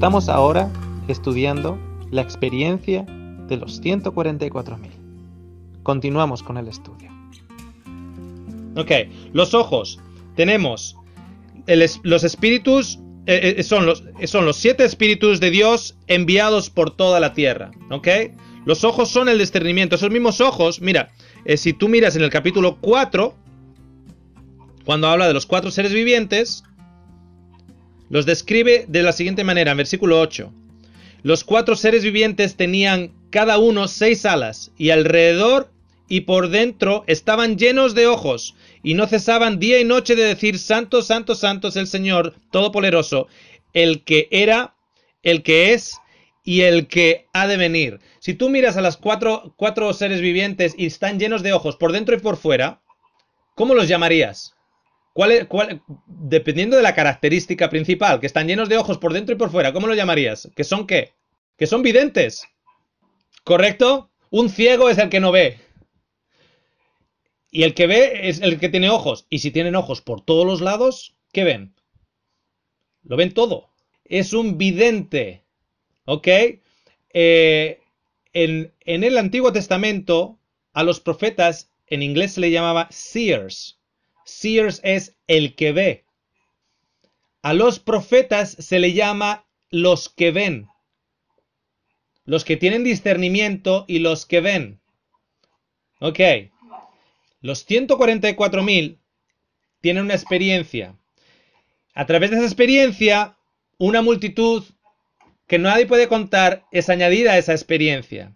Estamos ahora estudiando la experiencia de los 144.000. Continuamos con el estudio. Ok, los ojos. Tenemos los espíritus, eh, eh, eh, son, los, son los siete espíritus de Dios enviados por toda la tierra. Ok, los ojos son el discernimiento. Esos mismos ojos, mira, si tú miras en el capítulo 4, cuando habla de los cuatro seres vivientes, los describe de la siguiente manera, en versículo 8. Los cuatro seres vivientes tenían cada uno seis alas, y alrededor y por dentro estaban llenos de ojos, y no cesaban día y noche de decir, Santo, Santo, santos, el Señor Todopoderoso, el que era, el que es y el que ha de venir. Si tú miras a los cuatro, cuatro seres vivientes y están llenos de ojos por dentro y por fuera, ¿cómo los llamarías? dependiendo de la característica principal, que están llenos de ojos por dentro y por fuera, ¿cómo lo llamarías? ¿Que son qué? Que son videntes. ¿Correcto? Un ciego es el que no ve. Y el que ve es el que tiene ojos. Y si tienen ojos por todos los lados, ¿qué ven? Lo ven todo. Es un vidente. ¿Ok? Eh, en, en el Antiguo Testamento, a los profetas en inglés se le llamaba seers Seers es el que ve. A los profetas se le llama los que ven. Los que tienen discernimiento y los que ven. Ok. Los 144.000 tienen una experiencia. A través de esa experiencia, una multitud que nadie puede contar es añadida a esa experiencia.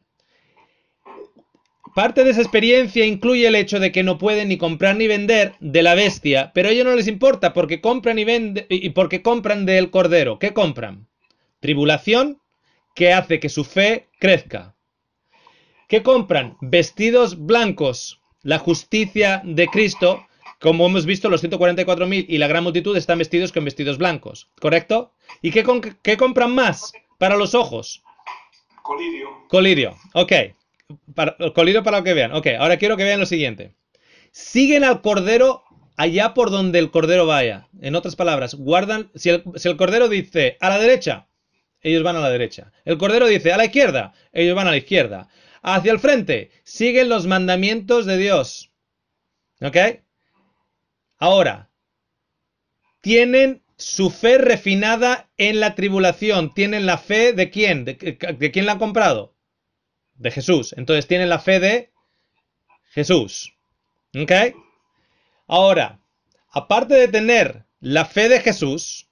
Parte de esa experiencia incluye el hecho de que no pueden ni comprar ni vender de la bestia, pero a ellos no les importa porque compran y venden y porque compran del cordero. ¿Qué compran? Tribulación que hace que su fe crezca. ¿Qué compran? Vestidos blancos, la justicia de Cristo. Como hemos visto, los 144.000 y la gran multitud están vestidos con vestidos blancos, ¿correcto? ¿Y qué, compran más para los ojos? Colirio. Colirio, ok para, para que vean. Ok, ahora quiero que vean lo siguiente. Siguen al cordero allá por donde el cordero vaya. En otras palabras, guardan. Si el, cordero dice a la derecha, ellos van a la derecha. El cordero dice a la izquierda, ellos van a la izquierda. Hacia el frente, siguen los mandamientos de Dios. ¿Ok? Ahora, tienen su fe refinada en la tribulación. Tienen la fe de quién? de quién la han comprado? de Jesús. Entonces tienen la fe de Jesús. ¿Ok? Ahora, aparte de tener la fe de Jesús,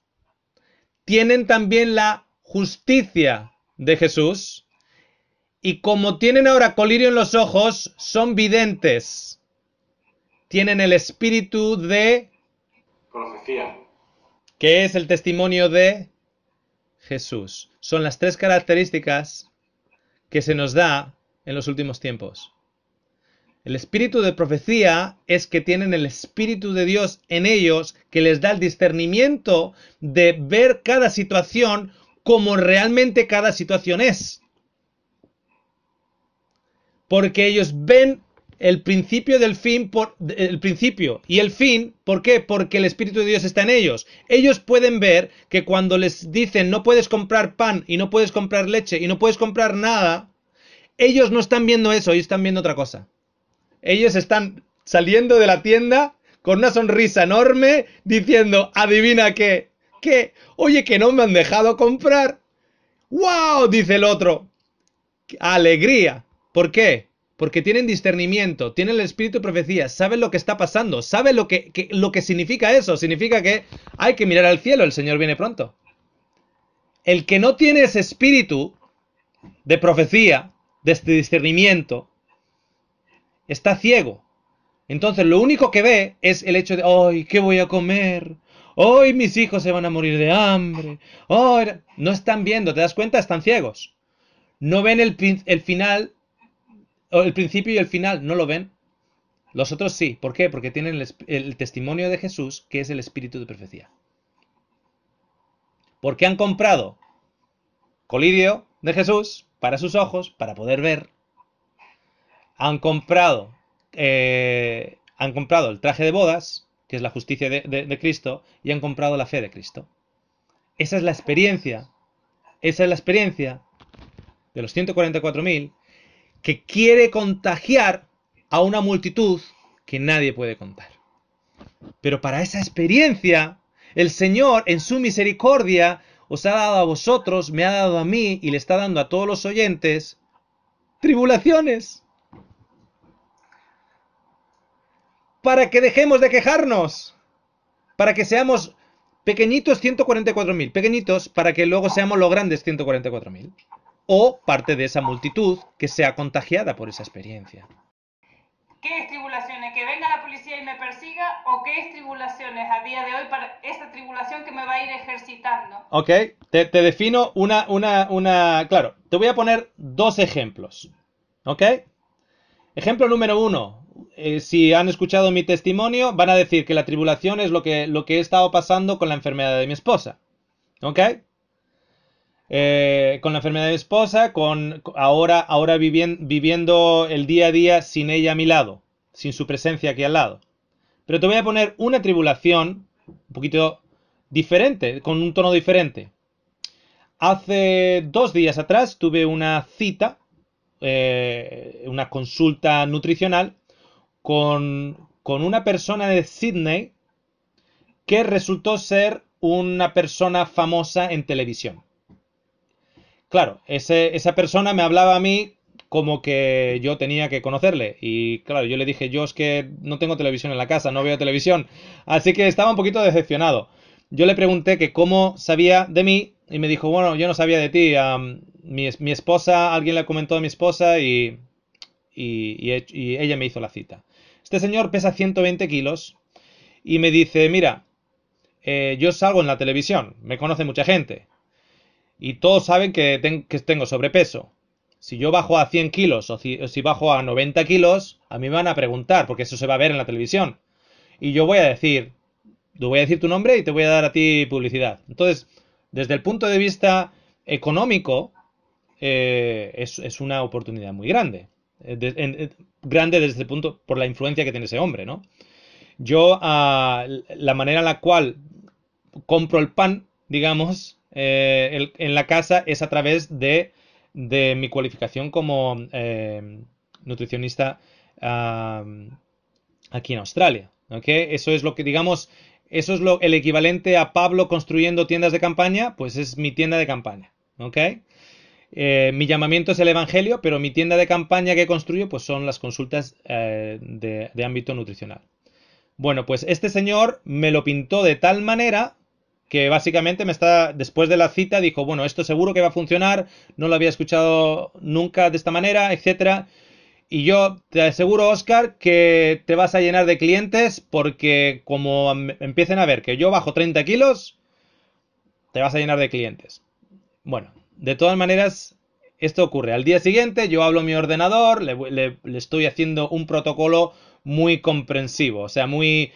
tienen también la justicia de Jesús. Y como tienen ahora colirio en los ojos, son videntes. Tienen el espíritu de que es el testimonio de Jesús. Son las tres características que se nos da en los últimos tiempos. El espíritu de profecía es que tienen el espíritu de Dios en ellos que les da el discernimiento de ver cada situación como realmente cada situación es. Porque ellos ven el principio del fin por el principio y el fin, ¿por qué? Porque el espíritu de Dios está en ellos. Ellos pueden ver que cuando les dicen no puedes comprar pan y no puedes comprar leche y no puedes comprar nada, ellos no están viendo eso, ellos están viendo otra cosa. Ellos están saliendo de la tienda con una sonrisa enorme diciendo, "Adivina qué? ¿Qué? Oye, que no me han dejado comprar." ¡Wow! dice el otro. Alegría. ¿Por qué? porque tienen discernimiento, tienen el espíritu de profecía, saben lo que está pasando, saben lo que, lo que significa eso, significa que hay que mirar al cielo, el Señor viene pronto. El que no tiene ese espíritu de profecía, de este discernimiento, está ciego. Entonces lo único que ve es el hecho de, ¡ay, qué voy a comer! ¡Hoy mis hijos se van a morir de hambre! No están viendo, ¿te das cuenta? Están ciegos. No ven el, el final Oh, el principio y el final no lo ven. Los otros sí. ¿Por qué? Porque tienen el, testimonio de Jesús, que es el espíritu de profecía. Porque han comprado colirio de Jesús para sus ojos, para poder ver. Han comprado, eh, han comprado el traje de bodas, que es la justicia de, de Cristo, y han comprado la fe de Cristo. Esa es la experiencia. Esa es la experiencia de los 144.000 que quiere contagiar a una multitud que nadie puede contar. Pero para esa experiencia, el Señor en su misericordia os ha dado a vosotros, me ha dado a mí y le está dando a todos los oyentes tribulaciones. Para que dejemos de quejarnos, para que seamos pequeñitos 144.000, pequeñitos para que luego seamos los grandes 144.000 o parte de esa multitud que sea contagiada por esa experiencia. ¿Qué es tribulaciones? ¿Que venga la policía y me persiga? ¿O qué es tribulaciones a día de hoy para esta tribulación que me va a ir ejercitando? Ok, te, defino una, una, una... Claro, te voy a poner dos ejemplos. ¿Ok? Ejemplo número uno. Eh, si han escuchado mi testimonio, van a decir que la tribulación es lo que, lo que he estado pasando con la enfermedad de mi esposa. ¿Ok? Eh, con la enfermedad de mi esposa, con ahora, ahora viviendo el día a día sin ella a mi lado, sin su presencia aquí al lado. Pero te voy a poner una tribulación un poquito diferente, con un tono diferente. Hace dos días atrás tuve una cita, eh, una consulta nutricional con, con una persona de Sydney que resultó ser una persona famosa en televisión. Claro, ese, esa persona me hablaba a mí como que yo tenía que conocerle. Y claro, yo le dije, yo es que no tengo televisión en la casa, no veo televisión. Así que estaba un poquito decepcionado. Yo le pregunté que cómo sabía de mí y me dijo, bueno, yo no sabía de ti. mi, esposa, alguien le comentó a mi esposa y, ella me hizo la cita. Este señor pesa 120 kilos y me dice, mira, eh, yo salgo en la televisión, me conoce mucha gente y todos saben que, tengo sobrepeso. Si yo bajo a 100 kilos o si, bajo a 90 kilos, a mí me van a preguntar, porque eso se va a ver en la televisión. Y yo voy a decir, te voy a decir tu nombre y te voy a dar a ti publicidad. Entonces, desde el punto de vista económico, eh, es, una oportunidad muy grande. Eh, eh, grande desde el punto, por la influencia que tiene ese hombre, ¿no? Yo, a ah, la manera en la cual compro el pan, digamos, eh, en la casa es a través de, mi cualificación como eh, nutricionista aquí en Australia. ¿okay? Eso es lo que, digamos, eso es el equivalente a Pablo construyendo tiendas de campaña, pues es mi tienda de campaña. ¿okay? Eh, mi llamamiento es el Evangelio, pero mi tienda de campaña que construyo pues son las consultas de, ámbito nutricional. Bueno, pues este señor me lo pintó de tal manera que básicamente me está, después de la cita, dijo, bueno, esto seguro que va a funcionar, no lo había escuchado nunca de esta manera, etcétera. Y yo te aseguro, Oscar, que te vas a llenar de clientes porque como empiecen a ver que yo bajo 30 kilos, te vas a llenar de clientes. Bueno, de todas maneras, esto ocurre. Al día siguiente yo hablo a mi ordenador, le, le estoy haciendo un protocolo muy comprensivo, o sea, muy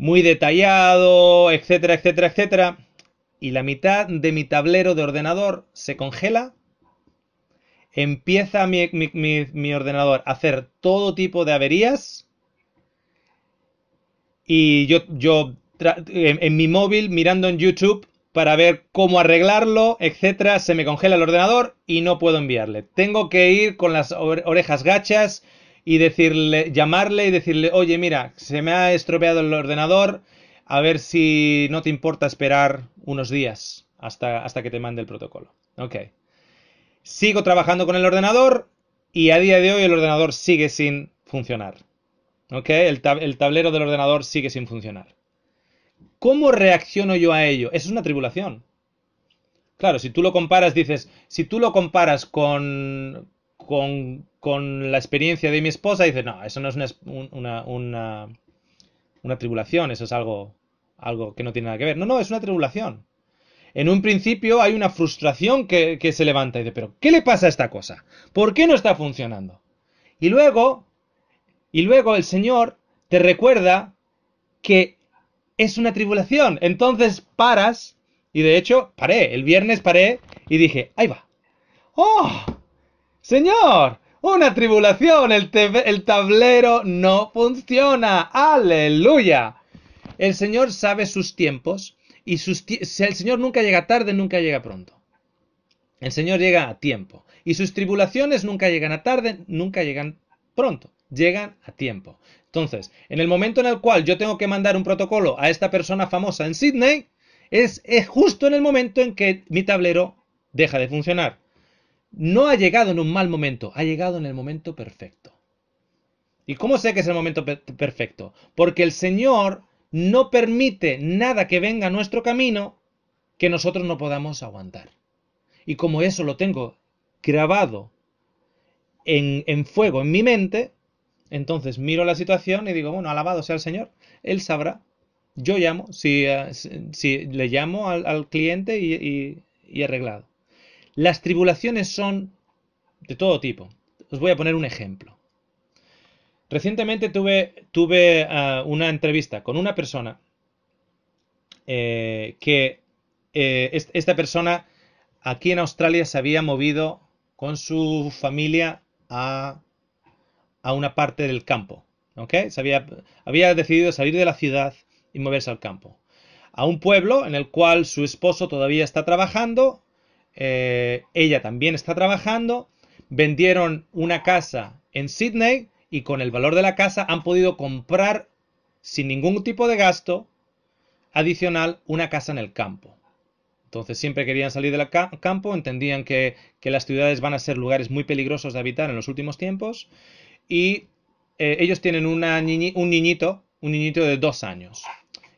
muy detallado, etcétera, etcétera, etcétera, y la mitad de mi tablero de ordenador se congela, empieza mi, ordenador a hacer todo tipo de averías, y yo, yo en, en mi móvil mirando en YouTube para ver cómo arreglarlo, etcétera, se me congela el ordenador y no puedo enviarle. Tengo que ir con las orejas gachas y decirle, llamarle y decirle, oye, mira, se me ha estropeado el ordenador, a ver si no te importa esperar unos días hasta, hasta que te mande el protocolo. Ok. Sigo trabajando con el ordenador y a día de hoy el ordenador sigue sin funcionar. ¿Ok? El, tablero del ordenador sigue sin funcionar. ¿Cómo reacciono yo a ello? Eso es una tribulación. Claro, si tú lo comparas, dices, si tú lo comparas con, con, la experiencia de mi esposa, dice, no, eso no es una, una, una, tribulación, eso es algo, algo que no tiene nada que ver. No, no, es una tribulación. En un principio hay una frustración que, que, se levanta y dice, pero ¿qué le pasa a esta cosa? ¿Por qué no está funcionando? Y luego, y luego el Señor te recuerda que es una tribulación. Entonces paras, y de hecho paré, el viernes paré y dije, ahí va. ¡Oh! Señor, una tribulación, el, el tablero no funciona. Aleluya. El Señor sabe sus tiempos y sus el Señor nunca llega tarde, nunca llega pronto. El Señor llega a tiempo. Y sus tribulaciones nunca llegan a tarde, nunca llegan pronto, llegan a tiempo. Entonces, en el momento en el cual yo tengo que mandar un protocolo a esta persona famosa en Sydney, es justo en el momento en que mi tablero deja de funcionar no ha llegado en un mal momento, ha llegado en el momento perfecto. ¿Y cómo sé que es el momento perfecto? Porque el Señor no permite nada que venga a nuestro camino que nosotros no podamos aguantar. Y como eso lo tengo grabado en, fuego en mi mente, entonces miro la situación y digo, bueno, alabado sea el Señor, Él sabrá. Yo llamo, si, eh, si le llamo al, cliente y, y arreglado. Las tribulaciones son de todo tipo. Os voy a poner un ejemplo. Recientemente tuve, ah, una entrevista con una persona eh, que eh, esta persona aquí en Australia se había movido con su familia a, una parte del campo. ¿okay? había decidido salir de la ciudad y moverse al campo. A un pueblo en el cual su esposo todavía está trabajando eh, ella también está trabajando, vendieron una casa en Sydney y con el valor de la casa han podido comprar sin ningún tipo de gasto adicional una casa en el campo. Entonces siempre querían salir del campo, entendían que, las ciudades van a ser lugares muy peligrosos de habitar en los últimos tiempos y eh, ellos tienen una un niñito, un niñito de dos años.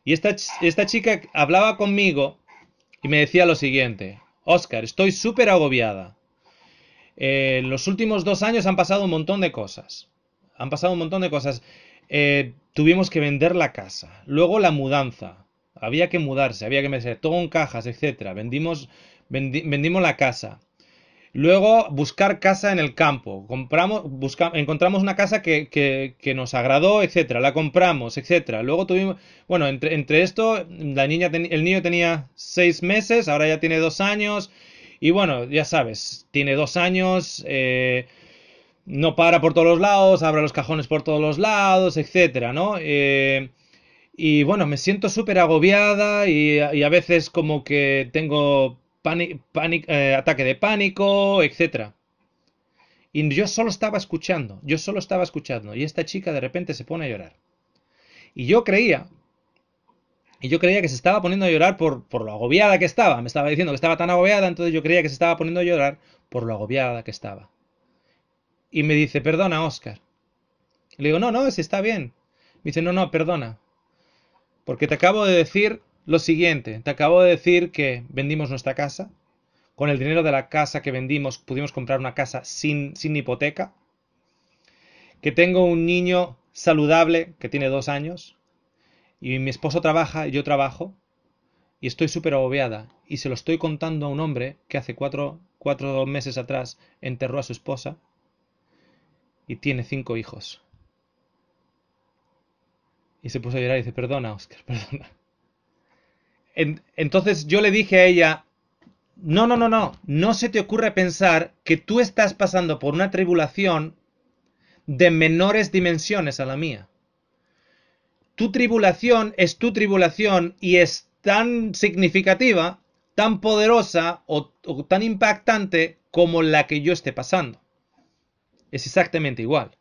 Y esta chica hablaba conmigo y me decía lo siguiente, Oscar, estoy súper agobiada. Eh, en los últimos dos años han pasado un montón de cosas. Han pasado un montón de cosas. Eh, tuvimos que vender la casa. Luego la mudanza. Había que mudarse, había que meter todo en cajas, etc. Vendimos, vendimos la casa. Luego, buscar casa en el campo. Compramos, encontramos una casa que, nos agradó, etcétera. La compramos, etcétera. Luego tuvimos. Bueno, entre, esto, la niña el niño tenía seis meses, ahora ya tiene dos años. Y bueno, ya sabes, tiene dos años. Eh, no para por todos los lados, abre los cajones por todos los lados, etcétera, ¿no? Eh, y bueno, me siento súper agobiada y a veces como que tengo eh, ataque de pánico, etc. Y yo solo estaba escuchando, yo solo estaba escuchando. Y esta chica de repente se pone a llorar. Y yo creía, y yo creía que se estaba poniendo a llorar por, por lo agobiada que estaba. Me estaba diciendo que estaba tan agobiada, entonces yo creía que se estaba poniendo a llorar por lo agobiada que estaba. Y me dice, perdona, Oscar. le digo, no, no, si está bien. Me dice, no, no, perdona. Porque te acabo de decir lo siguiente, te acabo de decir que vendimos nuestra casa. Con el dinero de la casa que vendimos pudimos comprar una casa sin, sin hipoteca. Que tengo un niño saludable que tiene dos años. Y mi esposo trabaja y yo trabajo. Y estoy súper agobiada. Y se lo estoy contando a un hombre que hace cuatro, cuatro meses atrás enterró a su esposa. Y tiene cinco hijos. Y se puso a llorar y dice, perdona, Oscar, perdona entonces yo le dije a ella, no, no, no, no, no se te ocurre pensar que tú estás pasando por una tribulación de menores dimensiones a la mía. Tu tribulación es tu tribulación y es tan significativa, tan poderosa o tan impactante como la que yo esté pasando. Es exactamente igual.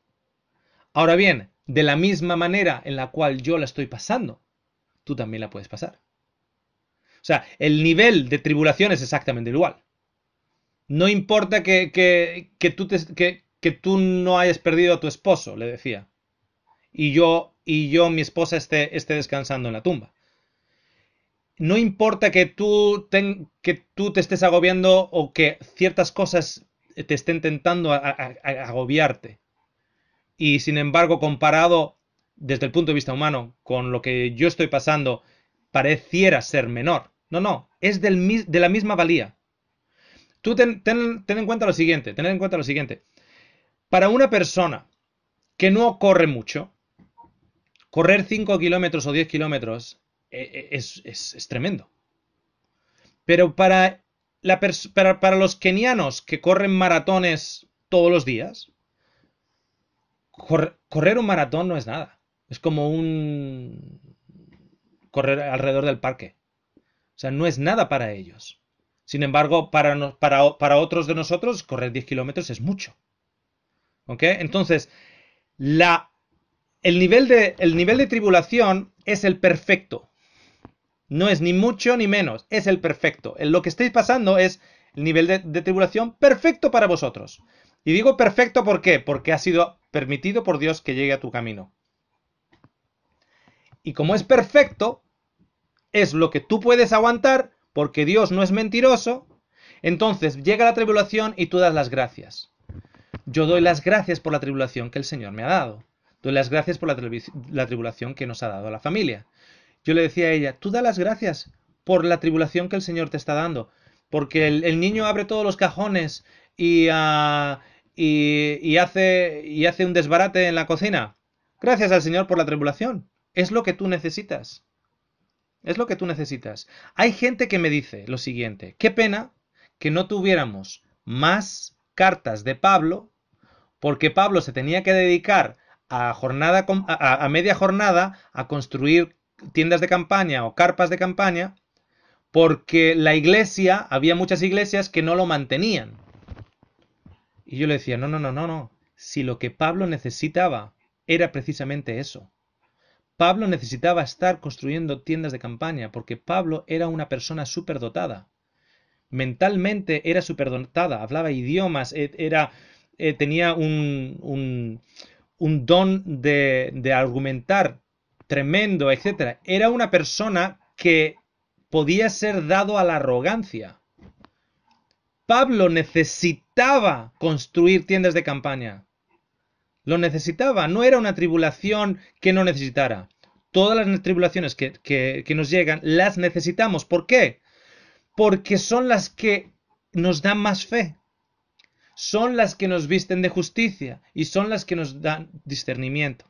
Ahora bien, de la misma manera en la cual yo la estoy pasando, tú también la puedes pasar. O sea, el nivel de tribulación es exactamente igual. No importa que, que, tú, no hayas perdido a tu esposo, le decía. Y yo, y yo, mi esposa, esté, descansando en la tumba. No importa que tú, te, que tú te estés agobiando o que ciertas cosas te estén tentando agobiarte. Y sin embargo, comparado desde el punto de vista humano con lo que yo estoy pasando, pareciera ser menor. No, no, es de la misma valía. Tú ten, en cuenta lo siguiente, tener en cuenta lo siguiente. Para una persona que no corre mucho, correr 5 kilómetros o 10 kilómetros e, e, es, tremendo. Pero para, los kenianos que corren maratones todos los días, correr un maratón no es nada. Es como un correr alrededor del parque. O sea, no es nada para ellos. Sin embargo, para, para, para otros de nosotros, correr 10 kilómetros es mucho. ¿Ok? Entonces, la, el, nivel de, nivel de tribulación es el perfecto. No es ni mucho ni menos, es el perfecto. Lo que estáis pasando es el nivel de, de, tribulación perfecto para vosotros. Y digo perfecto ¿por qué? Porque ha sido permitido por Dios que llegue a tu camino. Y como es perfecto, es lo que tú puedes aguantar, porque Dios no es mentiroso, entonces llega la tribulación y tú das las gracias. Yo doy las gracias por la tribulación que el Señor me ha dado. Doy las gracias por la, tribulación que nos ha dado la familia. Yo le decía a ella, tú da las gracias por la tribulación que el Señor te está dando, porque el, niño abre todos los cajones ah, y, hace, y hace un desbarate en la cocina. Gracias al Señor por la tribulación. Es lo que tú necesitas. Es lo que tú necesitas. Hay gente que me dice lo siguiente, qué pena que no tuviéramos más cartas de Pablo, porque Pablo se tenía que dedicar a, jornada, media jornada a construir tiendas de campaña o carpas de campaña, porque la iglesia, había muchas iglesias que no lo mantenían. Y yo le decía, no, no, no, no, no. Si lo que Pablo necesitaba era precisamente eso. Pablo necesitaba estar construyendo tiendas de campaña porque Pablo era una persona superdotada. Mentalmente era superdotada, hablaba idiomas, eh, era, eh, tenía un, don de, de argumentar tremendo, etc. Era una persona que podía ser dado a la arrogancia. Pablo necesitaba construir tiendas de campaña. Lo necesitaba, no era una tribulación que no necesitara. Todas las tribulaciones que, nos llegan las necesitamos. ¿Por qué? Porque son las que nos dan más fe, son las que nos visten de justicia y son las que nos dan discernimiento.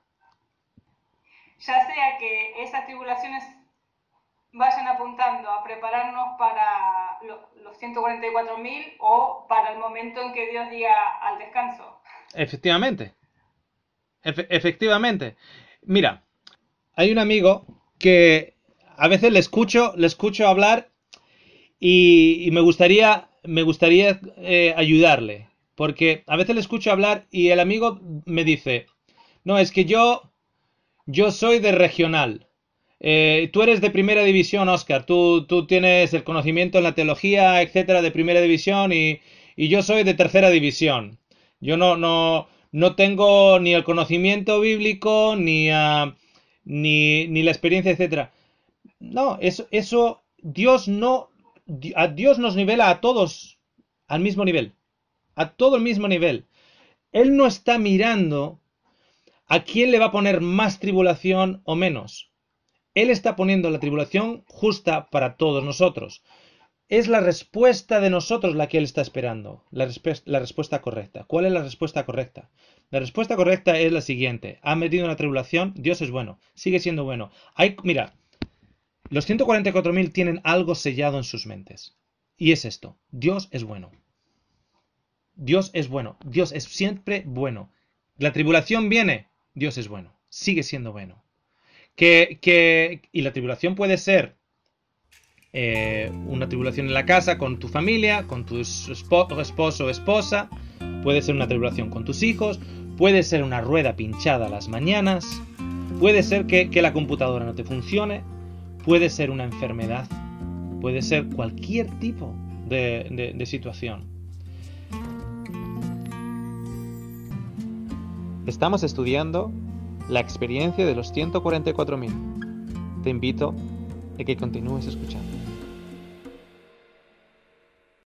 Ya sea que esas tribulaciones vayan apuntando a prepararnos para los 144.000 o para el momento en que Dios diga al descanso. Efectivamente efectivamente. Mira, hay un amigo que a veces le escucho, le escucho hablar y, me gustaría, me gustaría eh, ayudarle. Porque a veces le escucho hablar y el amigo me dice, no, es que yo, yo soy de regional. Eh, tú eres de primera división, Oscar. Tú, tú, tienes el conocimiento en la teología, etcétera, de primera división y, y yo soy de tercera división. Yo no, no, no tengo ni el conocimiento bíblico, ni, ah, ni, la experiencia, etc. No, eso, eso Dios no, a Dios nos nivela a todos al mismo nivel, a todo el mismo nivel. Él no está mirando a quién le va a poner más tribulación o menos. Él está poniendo la tribulación justa para todos nosotros es la respuesta de nosotros la que Él está esperando, la, respuesta correcta. ¿Cuál es la respuesta correcta? La respuesta correcta es la siguiente. Ha metido una tribulación, Dios es bueno, sigue siendo bueno. mira, los 144.000 tienen algo sellado en sus mentes. Y es esto, Dios es bueno. Dios es bueno, Dios es siempre bueno. La tribulación viene, Dios es bueno, sigue siendo bueno. Que, y la tribulación puede ser eh, una tribulación en la casa, con tu familia, con tu esposo o esposa, puede ser una tribulación con tus hijos, puede ser una rueda pinchada las mañanas, puede ser que, la computadora no te funcione, puede ser una enfermedad, puede ser cualquier tipo de situación. Estamos estudiando la experiencia de los 144.000. Te invito a que continúes escuchando.